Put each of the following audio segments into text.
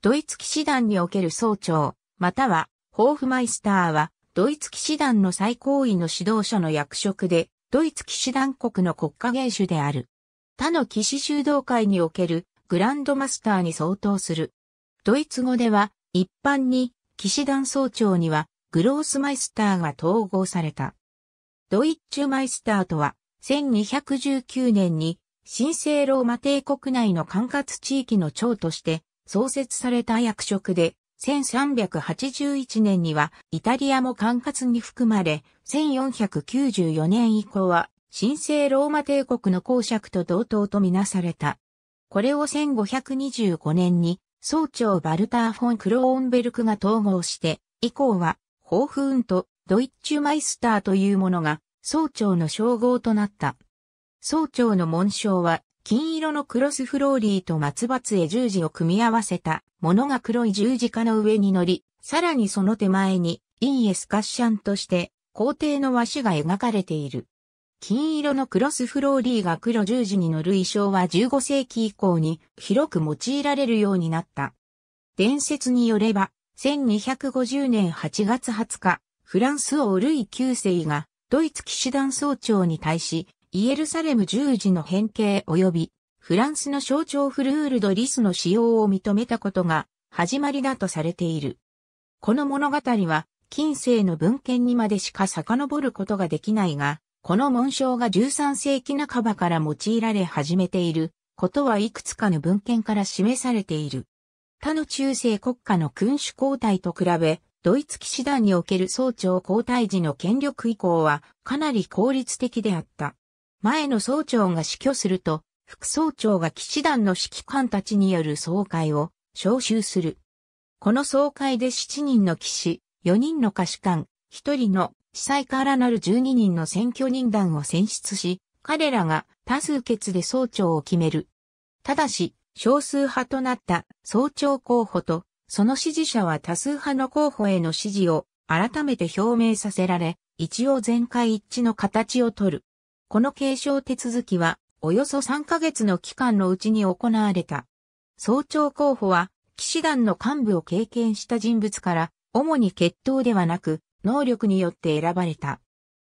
ドイツ騎士団における総長、または、ホーフマイスターは、ドイツ騎士団の最高位の指導者の役職で、ドイツ騎士団国の国家元首である。他の騎士修道会におけるグランドマスターに相当する。ドイツ語では、一般に、騎士団総長には、グロースマイスターが統合された。ドイッチュマイスターとは、1219年に、神聖ローマ帝国内の管轄地域の長として、創設された役職で、1381年にはイタリアも管轄に含まれ、1494年以降は神聖ローマ帝国の公爵と同等とみなされた。これを1525年に総長バルター・フォン・クローンベルクが統合して、以降は、ホーフーンとドイッチュマイスターというものが総長の称号となった。総長の紋章は金色のクロスフローリーと松葉杖十字を組み合わせたものが黒い十字架の上に乗り、さらにその手前に、インエスカッシャンとして、皇帝の和紙が描かれている。金色のクロスフローリーが黒十字に乗る衣装は15世紀以降に広く用いられるようになった。伝説によれば、1250年8月20日、フランス王ルイ9世がドイツ騎士団総長に対し、イエルサレム十字の変形及びフランスの象徴フルールドリスの使用を認めたことが始まりだとされている。この物語は近世の文献にまでしか遡ることができないが、この紋章が13世紀半ばから用いられ始めていることはいくつかの文献から示されている。他の中世国家の君主交代と比べ、ドイツ騎士団における総長交代時の権力移行はかなり効率的であった。前の総長が死去すると、副総長が騎士団の指揮官たちによる総会を招集する。この総会で7人の騎士、4人の歌士官、1人の司祭からなる12人の選挙人団を選出し、彼らが多数決で総長を決める。ただし、少数派となった総長候補と、その支持者は多数派の候補への支持を改めて表明させられ、一応全会一致の形をとる。この継承手続きは、およそ3ヶ月の期間のうちに行われた。総長候補は、騎士団の幹部を経験した人物から、主に血統ではなく、能力によって選ばれた。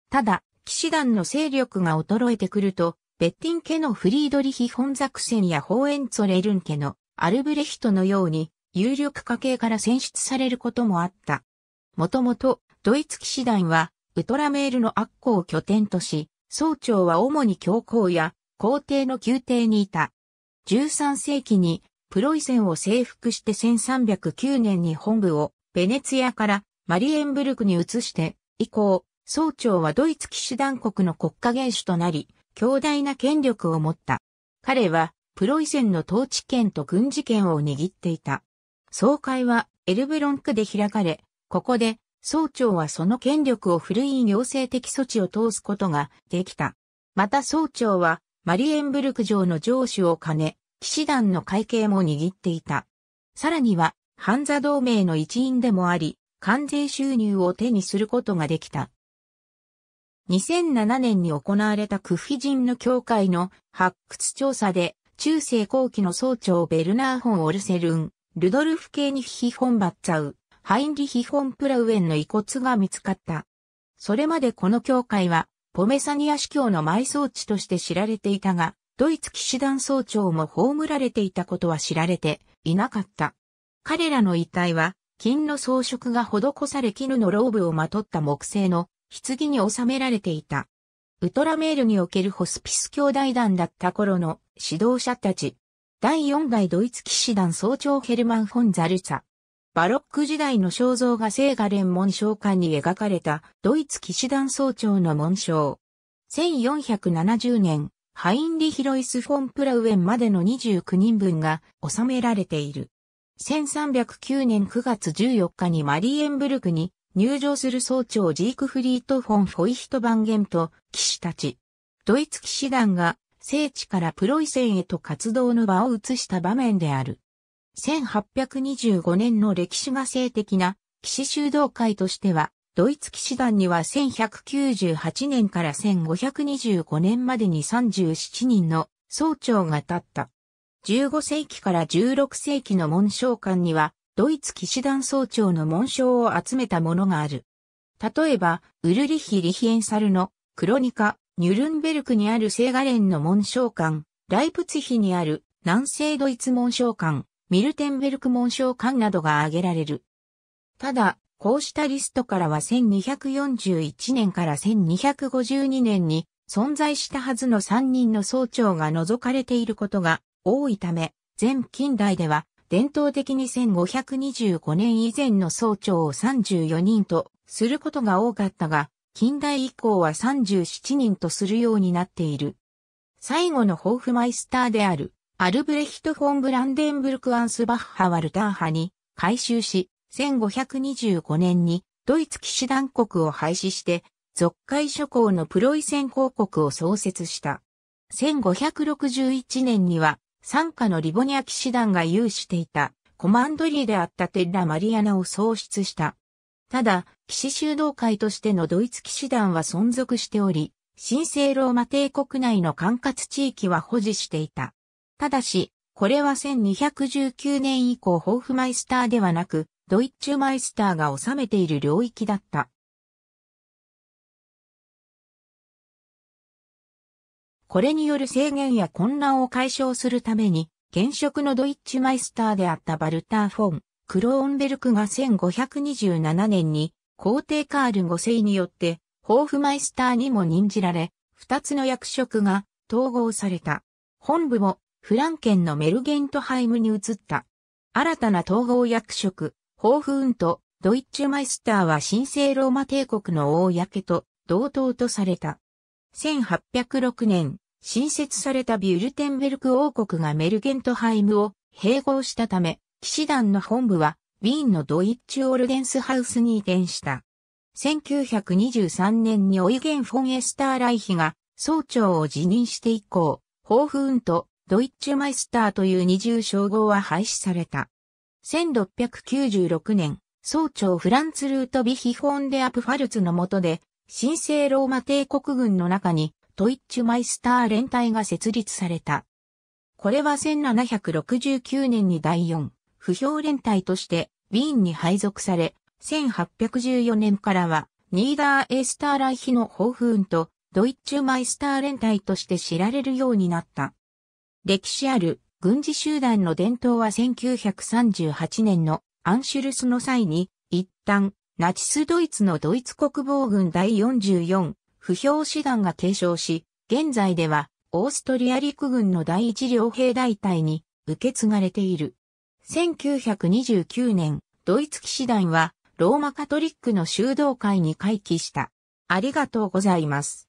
ただ、騎士団の勢力が衰えてくると、ベッティン家のフリードリヒホンザクセンやホーエンツォレルン家のアルブレヒトのように、有力家系から選出されることもあった。もともと、ドイツ騎士団は、ウトラメールの悪行を拠点とし、総長は主に教皇や皇帝の宮廷にいた。13世紀にプロイセンを征服して1309年に本部をベネツィアからマリエンブルクに移して以降、総長はドイツ騎士団国の国家元首となり、強大な権力を持った。彼はプロイセンの統治権と軍事権を握っていた。総会はエルブロンクで開かれ、ここで総長はその権力を古い行政的措置を通すことができた。また総長はマリエンブルク城の城主を兼ね、騎士団の会計も握っていた。さらには、ハンザ同盟の一員でもあり、関税収入を手にすることができた。2007年に行われたクフィ人の教会の発掘調査で、中世後期の総長ベルナーホン・オルセルン、ルドルフ系に批本バッツァウ、ハインリヒ・フォン・プラウエンの遺骨が見つかった。それまでこの教会は、ポメサニア司教の埋葬地として知られていたが、ドイツ騎士団総長も葬られていたことは知られていなかった。彼らの遺体は、金の装飾が施され絹のローブをまとった木製の棺に収められていた。ウトラメールにおけるホスピス兄弟団だった頃の指導者たち。第4代ドイツ騎士団総長ヘルマン・フォン・ザルツァ。バロック時代の肖像が聖画連ン紋章館に描かれたドイツ騎士団総長の紋章。1470年、ハインリヒロイス・フォン・プラウエンまでの29人分が収められている。1309年9月14日にマリエンブルクに入場する総長ジークフリート・フォン・フォイヒト・バンゲンと騎士たち。ドイツ騎士団が聖地からプロイセンへと活動の場を移した場面である。1825年の歴史が性的な騎士修道会としては、ドイツ騎士団には1198年から1525年までに37人の総長が立った。15世紀から16世紀の紋章館には、ドイツ騎士団総長の紋章を集めたものがある。例えば、ウルリヒ・リヒエンサルのクロニカ、ニュルンベルクにある聖ガレンの紋章館、ライプツヒにある南西ドイツ紋章館、ミルテンベルク紋章館などが挙げられる。ただ、こうしたリストからは1241年から1252年に存在したはずの3人の総長が除かれていることが多いため、全近代では伝統的に1525年以前の総長を34人とすることが多かったが、近代以降は37人とするようになっている。最後のホーフマイスターであるアルブレヒト・フォン・ブランデンブルク・アンスバッハ・ワルターハに改修し、1525年にドイツ騎士団国を廃止して、俗海諸侯のプロイセン公国を創設した。1561年には、参加のリボニア騎士団が有していた、コマンドリーであったテッラ・マリアナを創出した。ただ、騎士修道会としてのドイツ騎士団は存続しており、神聖ローマ帝国内の管轄地域は保持していた。ただし、これは1219年以降ホーフマイスターではなく、ドイッチュマイスターが治めている領域だった。これによる制限や混乱を解消するために、現職のドイッチュマイスターであったバルター・フォン、クローンベルクが1527年に、皇帝カール5世によって、ホーフマイスターにも任じられ、二つの役職が統合された。本部もフランケンのメルゲントハイムに移った。新たな統合役職、ホーフーンとドイッチュマイスターは神聖ローマ帝国の大やけと同等とされた。1806年、新設されたビュルテンベルク王国がメルゲントハイムを併合したため、騎士団の本部はウィーンのドイッチュ・オルデンスハウスに移転した。1923年にオイゲン・フォン・エスター・ライヒが総長を辞任して以降、ホーフーンとドイッチュマイスターという二重称号は廃止された。1696年、総長フランツ・ルート・ビヒ・ホンデ・アプファルツの下で、神聖ローマ帝国軍の中に、ドイッチュマイスター連隊が設立された。これは1769年に第4、不評連隊として、ウィーンに配属され、1814年からは、ニーダー・エースター・ライヒの抱負運と、ドイッチュ・マイスター連隊として知られるようになった。歴史ある軍事集団の伝統は1938年のアンシュルスの際に、一旦、ナチスドイツのドイツ国防軍第44不評師団が継承し、現在ではオーストリア陸軍の第一両兵大隊に受け継がれている。1929年、ドイツ騎士団はローマカトリックの修道会に回帰した。ありがとうございます。